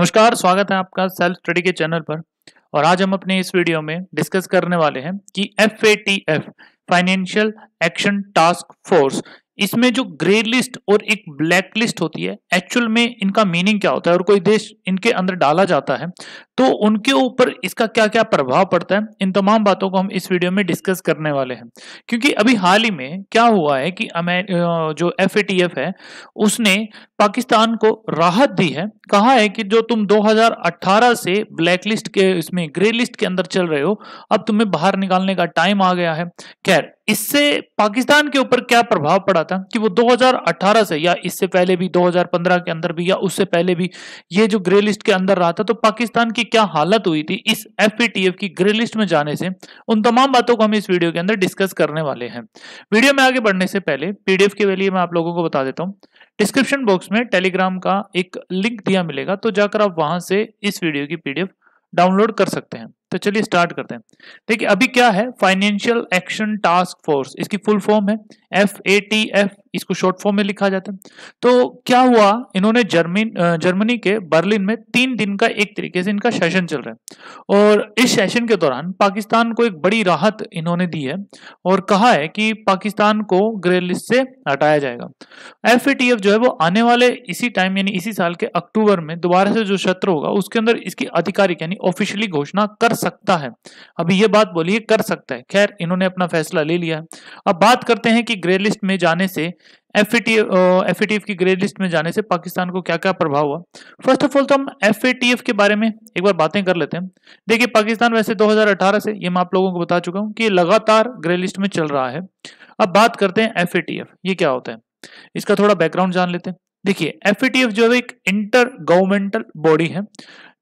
नमस्कार स्वागत है आपका सेल्फ स्टडी के चैनल पर और आज हम अपने इस वीडियो में डिस्कस करने वाले हैं कि F financial action task force इसमें जो ग्रे लिस्ट और एक ब्लैक लिस्ट होती है एक्चुअल में इनका मीनिंग क्या होता है और कोई देश इनके अंदर डाला जाता है तो उनके ऊपर इसका क्या क्या प्रभाव पड़ता है इन तमाम बातों को हम इस वीडियो में डिस्कस करने वाले हैं क्योंकि अभी हाल ही में क्या हुआ है कि जो एफ है उसने पाकिस्तान को राहत दी है कहा है कि जो तुम 2018 से ब्लैक लिस्ट के इसमें ग्रे लिस्ट के अंदर चल रहे हो अब तुम्हें बाहर निकालने का टाइम आ गया है खैर इससे पाकिस्तान के ऊपर क्या प्रभाव पड़ा था कि वो 2018 से या इससे पहले भी 2015 के अंदर भी या उससे पहले भी ये जो ग्रे लिस्ट के अंदर रहा था तो पाकिस्तान की क्या हालत हुई थी इस एफ की ग्रे लिस्ट में जाने से उन तमाम बातों को हम इस वीडियो के अंदर डिस्कस करने वाले हैं वीडियो में आगे बढ़ने से पहले पीडीएफ के लिए मैं आप लोगों को बता देता हूँ डिस्क्रिप्शन बॉक्स में टेलीग्राम का एक लिंक दिया मिलेगा तो जाकर आप वहां से इस वीडियो की पीडीएफ डाउनलोड कर सकते हैं तो चलिए स्टार्ट करते हैं देखिए अभी क्या है फाइनेंशियल एक्शन टास्क फोर्स इसकी फुल फॉर्म है एफ ए टी एफ इसको शॉर्ट फॉर्म में लिखा जाता है तो क्या हुआ इन्होंने जर्मिन जर्मनी के बर्लिन में तीन दिन का एक तरीके से इनका सेशन चल रहा है और इस सेशन के दौरान पाकिस्तान को एक बड़ी राहत इन्होंने दी है और कहा है कि पाकिस्तान को ग्रे लिस्ट से हटाया जाएगा एफ ए टी एफ जो है वो आने वाले इसी टाइम यानी इसी साल के अक्टूबर में दोबारा से जो सत्र होगा उसके अंदर इसकी आधिकारिक यानी ऑफिशियली घोषणा कर सकता है अभी ये बात बोलिए कर सकता है खैर इन्होंने अपना फैसला ले लिया है अब बात करते हैं कि ग्रे लिस्ट में जाने से एफ ई की ग्रे लिस्ट में जाने से पाकिस्तान को क्या क्या प्रभाव हुआ फर्स्ट ऑफ ऑल तो हम एफ के बारे में एक बार बातें कर लेते हैं देखिए पाकिस्तान वैसे 2018 से ये मैं आप लोगों को बता चुका हूँ कि लगातार ग्रे लिस्ट में चल रहा है अब बात करते हैं एफ ये क्या होता है इसका थोड़ा बैकग्राउंड जान लेते हैं देखिए एफ जो है एक इंटर गवर्नमेंटल बॉडी है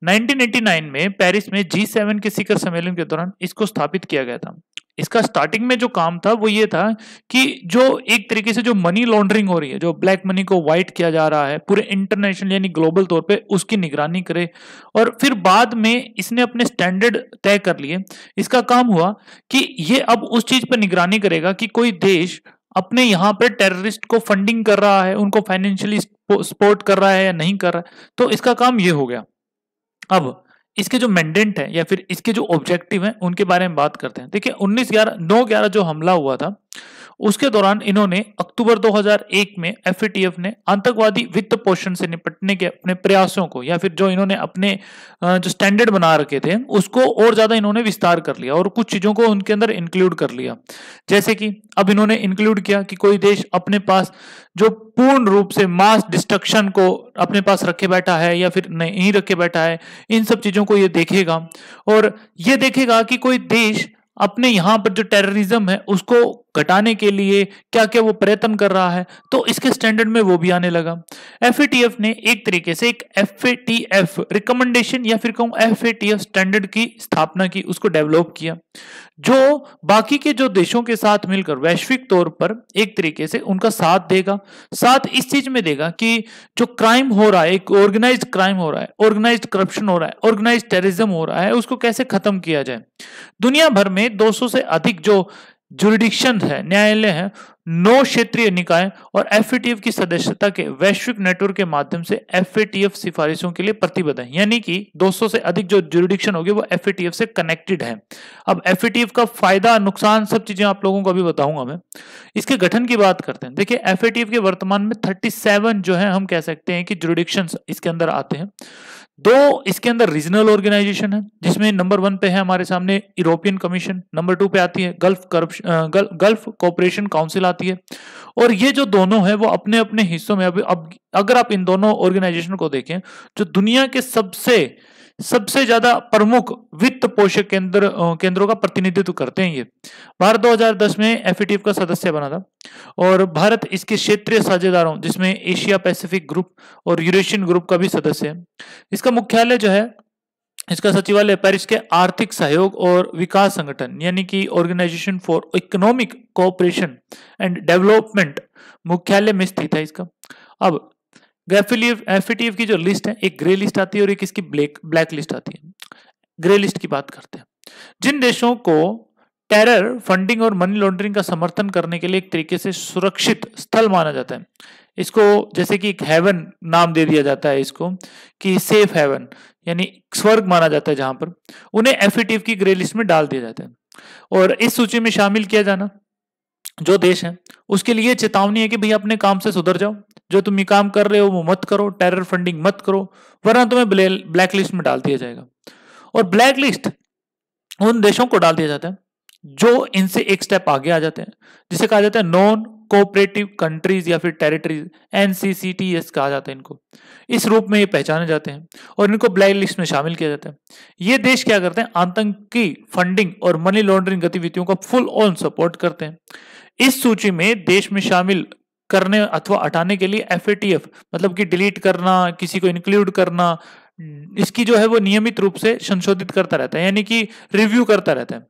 1989 में पेरिस में जी सेवन के शिखर सम्मेलन के दौरान इसको स्थापित किया गया था इसका स्टार्टिंग में जो काम था वो ये था कि जो एक तरीके से जो मनी लॉन्ड्रिंग हो रही है जो ब्लैक मनी को व्हाइट किया जा रहा है पूरे इंटरनेशनल यानी ग्लोबल तौर पे उसकी निगरानी करे और फिर बाद में इसने अपने स्टैंडर्ड तय कर लिए इसका काम हुआ कि ये अब उस चीज पर निगरानी करेगा कि कोई देश अपने यहाँ पर टेररिस्ट को फंडिंग कर रहा है उनको फाइनेंशियली सपोर्ट कर रहा है या नहीं कर रहा है तो इसका काम ये हो गया अब इसके जो मैंडेंट है या फिर इसके जो ऑब्जेक्टिव है उनके बारे में बात करते हैं देखिए उन्नीस ग्यारह नौ ग्यारह जो हमला हुआ था उसके दौरान इन्होंने अक्टूबर 2001 में एफ ने आतंकवादी वित्त पोषण से निपटने के अपने प्रयासों को या फिर जो इन्होंने अपने जो स्टैंडर्ड बना रखे थे उसको और ज्यादा इन्होंने विस्तार कर लिया और कुछ चीजों को उनके अंदर इंक्लूड कर लिया जैसे कि अब इन्होंने इंक्लूड किया कि कोई देश अपने पास जो पूर्ण रूप से मास डिस्ट्रक्शन को अपने पास रखे बैठा है या फिर नहीं रखे बैठा है इन सब चीजों को ये देखेगा और ये देखेगा कि कोई देश अपने यहाँ पर जो टेररिज्म है उसको घटाने के लिए क्या क्या वो प्रयत्न कर रहा है तो इसके स्टैंडर्ड में वो भी आने लगा एफ ने एक तरीके से एक एफ रिकमेंडेशन या फिर कहूँ एफ स्टैंडर्ड की स्थापना की उसको डेवलप किया जो बाकी के जो देशों के साथ मिलकर वैश्विक तौर पर एक तरीके से उनका साथ देगा साथ इस चीज में देगा कि जो क्राइम हो रहा है एक ऑर्गेनाइज क्राइम हो रहा है ऑर्गेनाइज करप्शन हो रहा है ऑर्गेनाइज टेररिज्म हो रहा है उसको कैसे खत्म किया जाए दुनिया भर में 200 से अधिक जो जुरिडिक्शन है न्यायालय है नौ क्षेत्रीय निकाय और एफ की सदस्यता के वैश्विक नेटवर्क के माध्यम से एफ सिफारिशों के लिए प्रतिबद्ध है यानी कि 200 से अधिक जो जुरिडिक्शन होगी वो एफ से कनेक्टेड है अब एफ का फायदा नुकसान सब चीजें आप लोगों को अभी बताऊंगा मैं इसके गठन की बात करते हैं देखिये एफ के वर्तमान में थर्टी जो है हम कह सकते हैं कि जुरिडिक्शन इसके अंदर आते हैं दो इसके अंदर रीजनल ऑर्गेनाइजेशन है जिसमें नंबर वन पे है हमारे सामने यूरोपियन कमीशन नंबर टू पे आती है Gulf corruption Gulf cooperation council आती है और ये जो दोनों है वो अपने अपने हिस्सों में अभी अब अगर आप इन दोनों ऑर्गेनाइजेशन को देखें जो दुनिया के सबसे सबसे ज्यादा प्रमुख वित्त पोषक केंद्र केंद्रों का प्रतिनिधित्व करते हैं ये भारत 2010 में एफ का सदस्य बना था और भारत इसके क्षेत्रीय साझेदारों जिसमें एशिया पैसिफिक ग्रुप और यूरेशियन ग्रुप का भी सदस्य है इसका मुख्यालय जो है इसका सचिवालय पेरिस के आर्थिक सहयोग और विकास संगठन यानी कि organisation for economic cooperation and development मुख्यालय में स्थित है इसका अब एफिटीएफ की जो लिस्ट है एक ग्रे लिस्ट आती है और एक इसकी ब्लैक ब्लैक लिस्ट आती है ग्रे लिस्ट की बात करते हैं जिन देशों को टेरर फंडिंग और मनी लॉन्ड्रिंग का समर्थन करने के लिए एक तरीके से सुरक्षित स्थल माना जाता है इसको जैसे कि एक हेवन नाम दे दिया जाता है इसको कि सेफ हेवन यानी स्वर्ग माना जाता है जहां पर उन्हें एफ की ग्रे लिस्ट में डाल दिया जाता है और इस सूची में शामिल किया जाना जो देश है उसके लिए चेतावनी है कि भाई अपने काम से सुधर जाओ जो तुम ये काम कर रहे हो वो मत करो टेरर फंडिंग मत करो वरना तुम्हें ब्लैक लिस्ट में डाल दिया जाएगा और ब्लैक लिस्ट उन देशों को डाल दिया जाता है जो इनसे एक स्टेप आगे आ जाते हैं जिसे कहा जाता है नॉन कोऑपरेटिव कंट्रीज या फिर टेरिटरीज एनसीसीटीएस कहा जाता है इनको इस रूप में ये पहचाने जाते हैं और इनको ब्लैक लिस्ट में शामिल किया जाता है ये देश क्या करते हैं आतंकी फंडिंग और मनी लॉन्ड्रिंग गतिविधियों का फुल ऑन सपोर्ट करते हैं इस सूची में देश में शामिल करने अथवा हटाने के लिए एफ मतलब कि डिलीट करना किसी को इंक्लूड करना इसकी जो है वो नियमित रूप से संशोधित करता रहता है यानी कि रिव्यू करता रहता है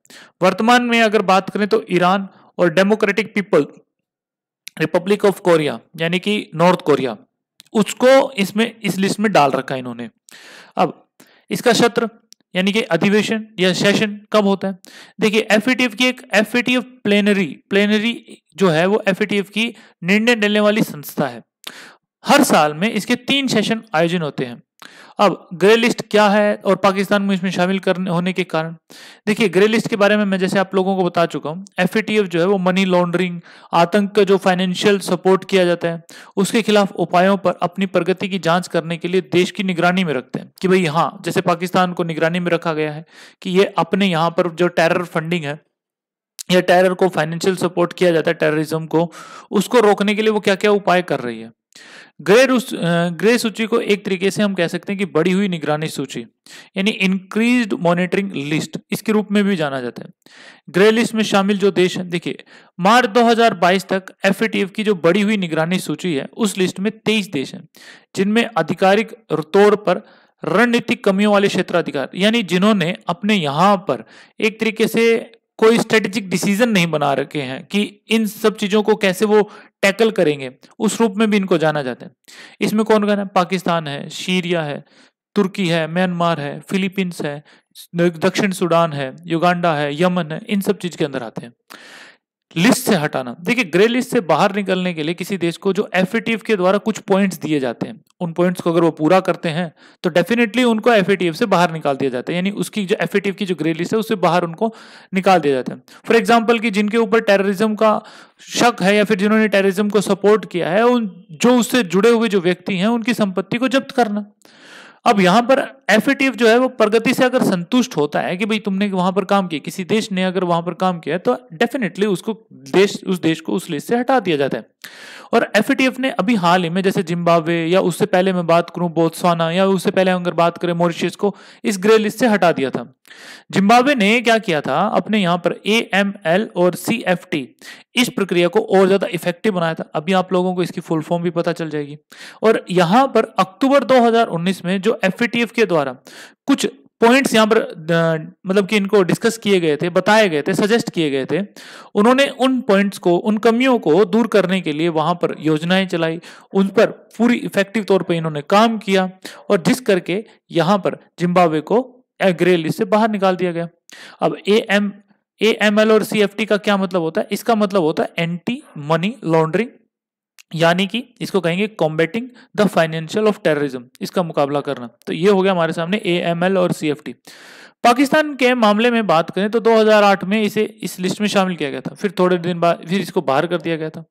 वर्तमान में अगर बात करें तो ईरान और democratic people republic of Korea यानी कि नॉर्थ कोरिया उसको इसमें इस लिस्ट में डाल रखा है इन्होंने अब इसका सत्र यानी कि अधिवेशन या सेशन कब होता है देखिए एफ की एक एफ प्लेनरी प्लेनरी जो है वो एफ की निर्णय लेने वाली संस्था है हर साल में इसके तीन सेशन आयोजन होते हैं अब ग्रे लिस्ट क्या है और पाकिस्तान में इसमें शामिल करने होने के कारण देखिए ग्रे लिस्ट के बारे में मैं जैसे आप लोगों को बता चुका हूँ एफ जो है वो मनी लॉन्ड्रिंग आतंक का जो फाइनेंशियल सपोर्ट किया जाता है उसके खिलाफ उपायों पर अपनी प्रगति की जांच करने के लिए देश की निगरानी में रखते हैं कि भाई हाँ जैसे पाकिस्तान को निगरानी में रखा गया है कि ये अपने यहाँ पर जो टेरर फंडिंग है या टेरर को फाइनेंशियल सपोर्ट किया जाता है टेररिज्म को उसको रोकने के लिए वो क्या क्या उपाय कर रही है ग्रे ग्रे सूची को एक तरीके से हम कह सकते हैं कि बढ़ी हुई निगरानी सूची यानी इंक्रीज्ड मॉनिटरिंग लिस्ट इसके रूप में भी जाना जाता है ग्रे लिस्ट में शामिल जो देश हैं देखिए मार्च 2022 तक एफ की जो बढ़ी हुई निगरानी सूची है उस लिस्ट में तेईस देश हैं जिनमें आधिकारिक तौर पर रणनीतिक कमियों वाले क्षेत्राधिकार यानी जिन्होंने अपने यहां पर एक तरीके से कोई स्ट्रेटेजिक डिसीजन नहीं बना रखे हैं कि इन सब चीजों को कैसे वो टैकल करेंगे उस रूप में भी इनको जाना जाता है इसमें कौन कौन है पाकिस्तान है सीरिया है तुर्की है म्यांमार है फिलीपींस है दक्षिण सूडान है युगांडा है यमन है इन सब चीज के अंदर आते हैं लिस्ट से हटाना देखिए ग्रे लिस्ट से बाहर निकलने के लिए किसी देश को जो एफ के द्वारा कुछ पॉइंट्स दिए जाते हैं उन पॉइंट्स को अगर वो पूरा करते हैं तो डेफिनेटली उनको एफ से बाहर निकाल दिया जाता है यानी उसकी जो एफ की जो ग्रे लिस्ट है उससे बाहर उनको निकाल दिया जाता है फॉर एग्जाम्पल कि जिनके ऊपर टेररिज्म का शक है या फिर जिन्होंने टेररिज्म को सपोर्ट किया है उन जो उससे जुड़े हुए जो व्यक्ति हैं उनकी संपत्ति को जब्त करना अब यहां पर एफिटिव जो है वो प्रगति से अगर संतुष्ट होता है कि भाई तुमने वहां पर काम किया किसी देश ने अगर वहां पर काम किया तो डेफिनेटली उसको देश उस देश को उस लिस्ट से हटा दिया जाता है और एफ ने अभी हाल ही में जैसे जिम्बाब्वे या उससे पहले मैं बात करूं बोत्सवाना या उससे पहले अगर बात करें मॉरिशियस को इस ग्रे लिस्ट से हटा दिया था जिम्बाब्वे ने क्या किया था अपने यहां पर ए और सी इस प्रक्रिया को और ज्यादा इफेक्टिव बनाया था अभी आप लोगों को इसकी फुल फॉर्म भी पता चल जाएगी और यहां पर अक्टूबर 2019 में जो एफ के द्वारा कुछ पॉइंट्स यहां पर मतलब कि इनको डिस्कस किए गए थे बताए गए थे सजेस्ट किए गए थे उन्होंने उन पॉइंट्स को उन कमियों को दूर करने के लिए वहां पर योजनाएं चलाई उन पर पूरी इफेक्टिव तौर पर इन्होंने काम किया और जिस करके यहां पर जिम्बाब्वे को ग्रे लिस्ट से बाहर निकाल दिया गया अब A M A M L और सी एफ टी का क्या मतलब होता है इसका मतलब होता है एंटी मनी लॉन्ड्रिंग यानी कि इसको कहेंगे combating the financial of terrorism इसका मुकाबला करना तो ये हो गया हमारे सामने ए एम एल और सी एफ टी पाकिस्तान के मामले में बात करें तो 2008 में इसे इस लिस्ट में शामिल किया गया था फिर थोड़े दिन बाद फिर इसको बाहर कर दिया गया था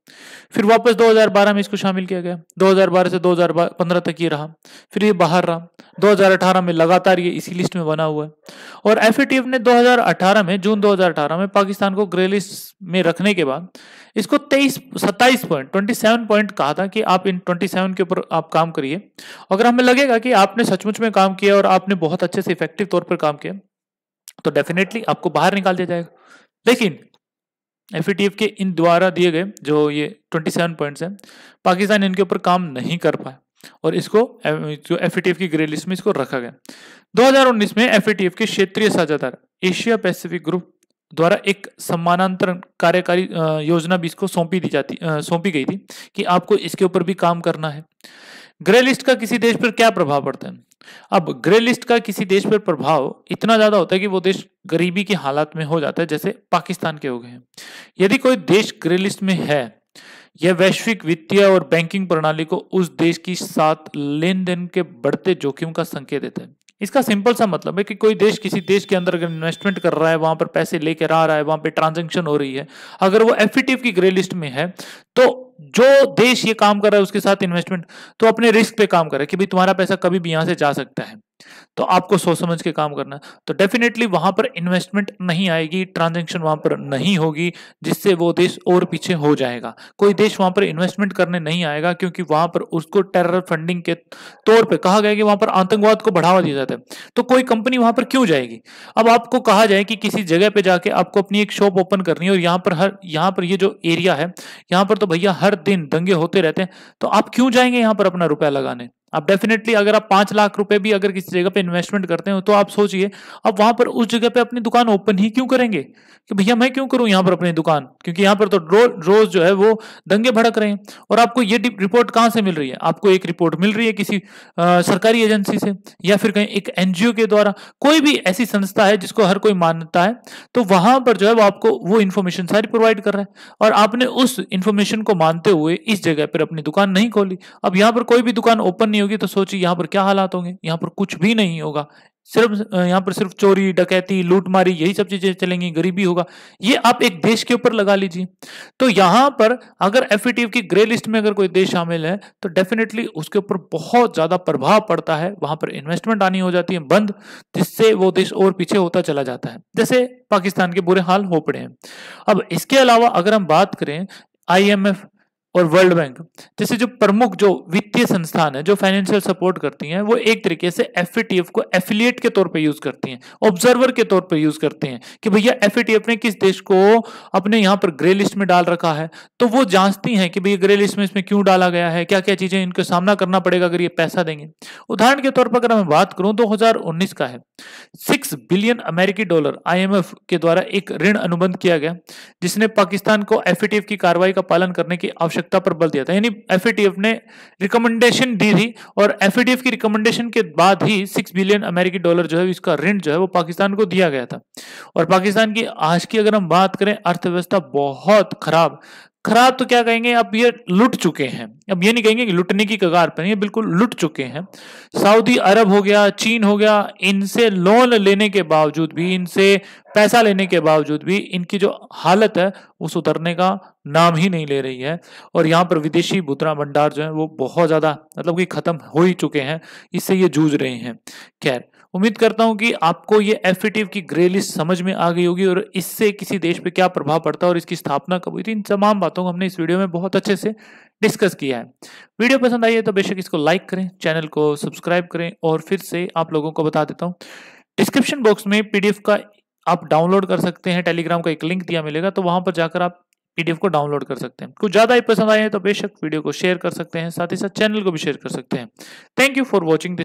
फिर वापस 2012 में इसको शामिल किया गया 2012 से 2015 तक ये रहा फिर ये बाहर रहा 2018 में लगातार ये इसी लिस्ट में बना हुआ है और एफ ने 2018 में जून 2018 में पाकिस्तान को ग्रे लिस्ट में रखने के बाद इसको तेईस सत्ताईस पॉइंट ट्वेंटी सेवन पॉइंट कहा था कि आप इन ट्वेंटी सेवन के ऊपर आप काम करिए अगर हमें लगेगा कि आपने सचमुच में काम किया और आपने बहुत अच्छे से इफेक्टिव तौर पर काम किया तो डेफिनेटली आपको बाहर निकाल दिया जाएगा लेकिन एफ के इन द्वारा दिए गए जो ये 27 पॉइंट्स हैं पाकिस्तान इनके ऊपर काम नहीं कर पाया और इसको जो एफ की ग्रे लिस्ट में इसको रखा गया 2019 में एफ के क्षेत्रीय साझेदार एशिया पैसिफिक ग्रुप द्वारा एक सम्मानांतर कार्यकारी योजना भी इसको सौंपी दी जाती सौंपी गई थी कि आपको इसके ऊपर भी काम करना है ग्रे लिस्ट का किसी देश पर क्या प्रभाव पड़ता है अब ग्रे लिस्ट का किसी देश पर प्रभाव इतना ज्यादा होता है कि वो देश गरीबी की हालात में हो जाता है जैसे पाकिस्तान के हो गए यदि कोई देश ग्रे लिस्ट में है यह वैश्विक वित्तीय और बैंकिंग प्रणाली को उस देश की साथ लेन देन के बढ़ते जोखिम का संकेत देता है इसका सिंपल सा मतलब है कि कोई देश किसी देश के अंदर अगर इन्वेस्टमेंट कर रहा है वहां पर पैसे लेकर आ रहा है वहां पर ट्रांजेक्शन हो रही है अगर वो एफ की ग्रे लिस्ट में है तो जो देश ये काम कर रहा है उसके साथ इन्वेस्टमेंट तो अपने रिस्क पे काम करे कि भाई तुम्हारा पैसा कभी भी यहां से जा सकता है तो आपको सोच समझ के काम करना है तो डेफिनेटली वहां पर इन्वेस्टमेंट नहीं आएगी ट्रांजेक्शन वहां पर नहीं होगी जिससे वो देश और पीछे हो जाएगा कोई देश वहां पर इन्वेस्टमेंट करने नहीं आएगा क्योंकि वहां पर उसको टेरर फंडिंग के तौर पे कहा गया कि वहां पर आतंकवाद को बढ़ावा दिया जाता है तो कोई कंपनी वहां पर क्यों जाएगी अब आपको कहा जाए कि किसी जगह पर जाके आपको अपनी एक शॉप ओपन करनी है और यहाँ पर हर यहाँ पर ये यह जो एरिया है यहाँ पर तो भैया हर दिन दंगे होते रहते हैं तो आप क्यों जाएंगे यहाँ पर अपना रुपया लगाने आप डेफिनेटली अगर आप पांच लाख रुपए भी अगर किसी जगह पे इन्वेस्टमेंट करते हो तो आप सोचिए आप वहां पर उस जगह पे अपनी दुकान ओपन ही क्यों करेंगे कि भैया मैं क्यों करूं यहाँ पर अपनी दुकान क्योंकि यहाँ पर तो रो, रोज जो है वो दंगे भड़क रहे हैं और आपको ये रिपोर्ट कहाँ से मिल रही है आपको एक रिपोर्ट मिल रही है किसी आ, सरकारी एजेंसी से या फिर कहीं एक एनजीओ के द्वारा कोई भी ऐसी संस्था है जिसको हर कोई मानता है तो वहां पर जो है वो आपको वो इन्फॉर्मेशन सारी प्रोवाइड कर रहा है और आपने उस इन्फॉर्मेशन को मानते हुए इस जगह पर अपनी दुकान नहीं खोली अब यहाँ पर कोई भी दुकान ओपन नहीं होगी तो सोचिए यहाँ पर क्या हालात होंगे यहाँ पर कुछ भी नहीं होगा सिर्फ यहाँ पर सिर्फ चोरी डकैती लूटमारी यही सब चीजें चलेंगी गरीबी होगा ये आप एक देश के ऊपर लगा लीजिए तो यहाँ पर अगर एफ की ग्रे लिस्ट में अगर कोई देश शामिल है तो डेफिनेटली उसके ऊपर बहुत ज्यादा प्रभाव पड़ता है वहां पर इन्वेस्टमेंट आनी हो जाती है बंद जिससे वो देश और पीछे होता चला जाता है जैसे पाकिस्तान के बुरे हाल हो पड़े हैं अब इसके अलावा अगर हम बात करें आई और वर्ल्ड बैंक जैसे जो प्रमुख जो वित्तीय संस्थान है जो फाइनेंशियल सपोर्ट करती हैं वो एक तरीके से एफ को एफिलिएट के तौर पे यूज करती हैं ऑब्जर्वर के तौर पे यूज करते हैं कि भैया एफ ने किस देश को अपने यहाँ पर ग्रे लिस्ट में डाल रखा है तो वो जांचती हैं कि भैया ग्रे लिस्ट में इसमें क्यों डाला गया है क्या क्या चीजें इनको सामना करना पड़ेगा अगर ये पैसा देंगे उदाहरण के तौर पर अगर मैं बात करूँ तो दो का है सिक्स बिलियन अमेरिकी डॉलर आई के द्वारा एक ऋण अनुबंध किया गया जिसने पाकिस्तान को एफ की कार्रवाई का पालन करने की आवश्यकता आवश्यकता पर बल दिया था यानी एफ ने रिकमेंडेशन दी थी और एफ की रिकमेंडेशन के बाद ही सिक्स बिलियन अमेरिकी डॉलर जो है इसका ऋण जो है वो पाकिस्तान को दिया गया था और पाकिस्तान की आज की अगर हम बात करें अर्थव्यवस्था बहुत खराब खराब तो क्या कहेंगे अब ये लुट चुके हैं अब ये नहीं कहेंगे कि लुटने की कगार पर ये बिल्कुल लुट चुके हैं सऊदी अरब हो गया चीन हो गया इनसे लोन लेने के बावजूद भी इनसे पैसा लेने के बावजूद भी इनकी जो हालत है वो सुधरने का नाम ही नहीं ले रही है और यहाँ पर विदेशी भूतरा भंडार जो है वो बहुत ज़्यादा मतलब कि ख़त्म हो ही चुके हैं इससे ये जूझ रहे हैं खैर उम्मीद करता हूं कि आपको ये एफ की ग्रे लिस्ट समझ में आ गई होगी और इससे किसी देश पे क्या प्रभाव पड़ता है और इसकी स्थापना कब हुई थी इन तमाम बातों को हमने इस वीडियो में बहुत अच्छे से डिस्कस किया है वीडियो पसंद आई है तो बेशक इसको लाइक करें चैनल को सब्सक्राइब करें और फिर से आप लोगों को बता देता हूँ डिस्क्रिप्शन बॉक्स में पी का आप डाउनलोड कर सकते हैं टेलीग्राम का एक लिंक दिया मिलेगा तो वहां पर जाकर आप पीडीएफ को डाउनलोड कर सकते हैं कुछ ज़्यादा ही पसंद आए हैं तो बेशक वीडियो को शेयर कर सकते हैं साथ ही साथ चैनल को भी शेयर कर सकते हैं थैंक यू फॉर वॉचिंग